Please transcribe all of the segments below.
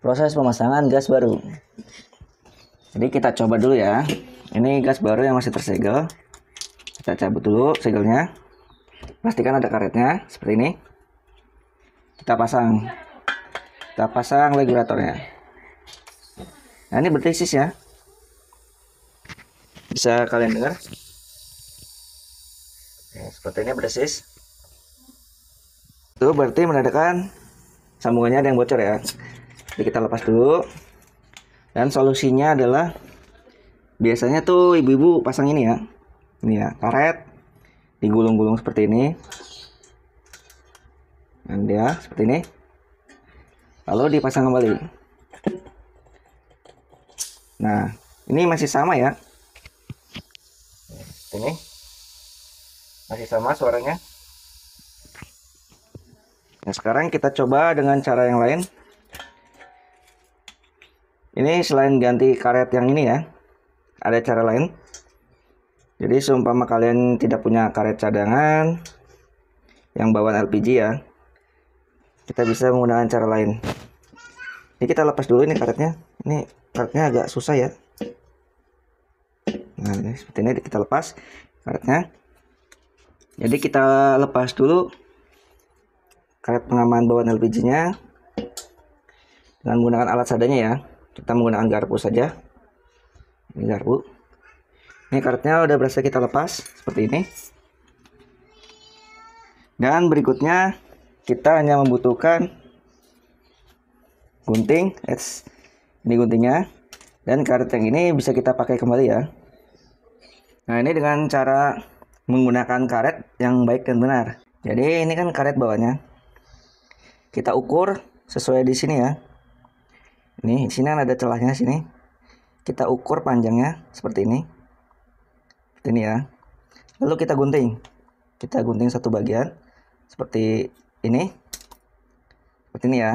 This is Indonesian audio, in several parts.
proses pemasangan gas baru. Jadi kita coba dulu ya. Ini gas baru yang masih tersegel. Kita cabut dulu segelnya. Pastikan ada karetnya seperti ini. Kita pasang. Kita pasang regulatornya. Nah, ini berdesis ya. Bisa kalian dengar? seperti ini berdesis. Itu berarti menandakan sambungannya ada yang bocor ya jadi kita lepas dulu dan solusinya adalah biasanya tuh ibu-ibu pasang ini ya ini ya karet digulung-gulung seperti ini dan dia ya, seperti ini lalu dipasang kembali nah ini masih sama ya ini masih sama suaranya nah sekarang kita coba dengan cara yang lain ini selain ganti karet yang ini ya, ada cara lain. Jadi seumpama kalian tidak punya karet cadangan yang bawaan LPG ya, kita bisa menggunakan cara lain. Ini kita lepas dulu ini karetnya. Ini karetnya agak susah ya. Nah, ini seperti ini kita lepas karetnya. Jadi kita lepas dulu karet pengaman bawaan LPG-nya dengan menggunakan alat sadanya ya kita menggunakan garpu saja ini garpu ini karetnya udah berhasil kita lepas seperti ini dan berikutnya kita hanya membutuhkan gunting Eits, ini guntingnya dan karet yang ini bisa kita pakai kembali ya nah ini dengan cara menggunakan karet yang baik dan benar jadi ini kan karet bawahnya kita ukur sesuai di sini ya nih sini kan ada celahnya sini kita ukur panjangnya seperti ini seperti ini ya lalu kita gunting kita gunting satu bagian seperti ini seperti ini ya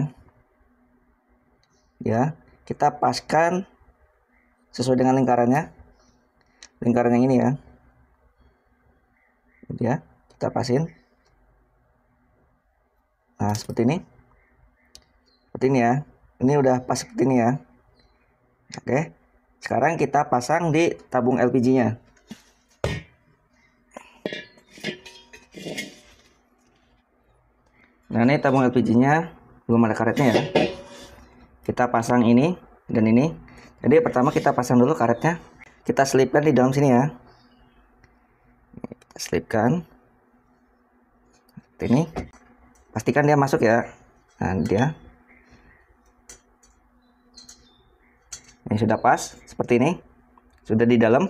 ya kita paskan sesuai dengan lingkarannya lingkaran yang ini ya ya kita pasin nah seperti ini seperti ini ya ini udah pas seperti ini ya oke sekarang kita pasang di tabung LPG nya nah ini tabung LPG nya belum ada karetnya ya kita pasang ini dan ini jadi pertama kita pasang dulu karetnya kita selipkan di dalam sini ya kita selipkan ini pastikan dia masuk ya nah dia ini sudah pas seperti ini sudah di dalam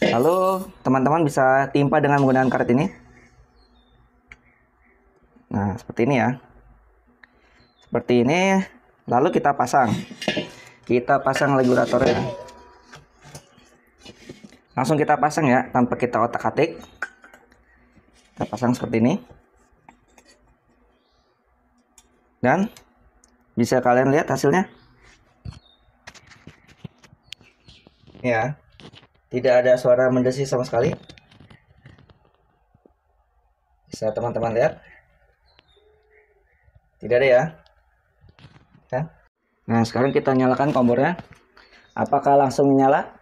lalu teman-teman bisa timpa dengan menggunakan karet ini nah seperti ini ya seperti ini lalu kita pasang kita pasang regulatornya langsung kita pasang ya tanpa kita otak-atik kita pasang seperti ini dan bisa kalian lihat hasilnya ya tidak ada suara mendesis sama sekali bisa teman-teman lihat tidak ada ya ya nah sekarang kita nyalakan kompornya apakah langsung menyala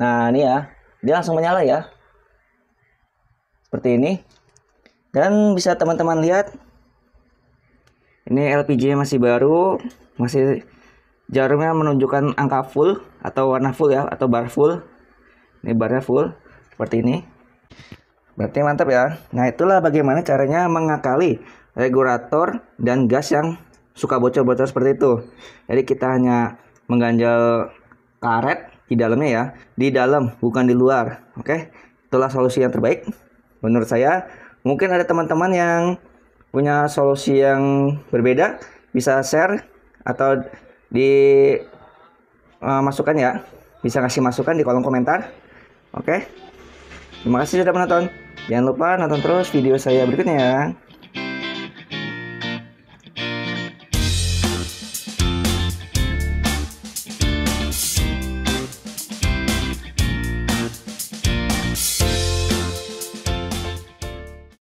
nah ini ya dia langsung menyala ya seperti ini dan bisa teman-teman lihat ini LPG masih baru masih jarumnya menunjukkan angka full atau warna full ya atau bar full ini barnya full seperti ini berarti mantap ya nah itulah bagaimana caranya mengakali regulator dan gas yang suka bocor-bocor seperti itu jadi kita hanya mengganjal karet di dalamnya ya di dalam bukan di luar oke itulah solusi yang terbaik menurut saya mungkin ada teman-teman yang punya solusi yang berbeda bisa share atau di uh, masukan ya bisa ngasih masukan di kolom komentar oke okay? terima kasih sudah menonton jangan lupa nonton terus video saya berikutnya